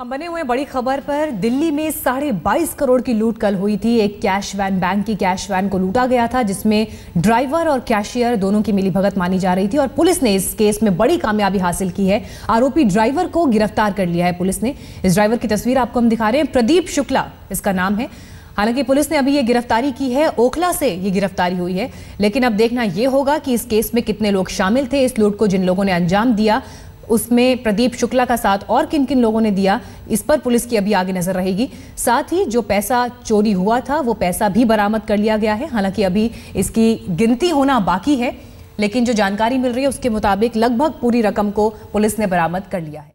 हम बने हुए बड़ी खबर पर दिल्ली में साढ़े बाईस करोड़ की लूट कल हुई थी एक कैश वैन बैंक की कैश वैन को लूटा गया था जिसमें ड्राइवर और कैशियर दोनों की मिलीभगत मानी जा रही थी और पुलिस ने इस केस में बड़ी कामयाबी हासिल की है आरोपी ड्राइवर को गिरफ्तार कर लिया है पुलिस ने इस ड्राइवर की तस्वीर आपको हम दिखा रहे हैं प्रदीप शुक्ला इसका नाम है हालांकि पुलिस ने अभी ये गिरफ्तारी की है ओखला से ये गिरफ्तारी हुई है लेकिन अब देखना ये होगा कि इस केस में कितने लोग शामिल थे इस लूट को जिन लोगों ने अंजाम दिया उसमें प्रदीप शुक्ला का साथ और किन किन लोगों ने दिया इस पर पुलिस की अभी आगे नजर रहेगी साथ ही जो पैसा चोरी हुआ था वो पैसा भी बरामद कर लिया गया है हालांकि अभी इसकी गिनती होना बाकी है लेकिन जो जानकारी मिल रही है उसके मुताबिक लगभग पूरी रकम को पुलिस ने बरामद कर लिया है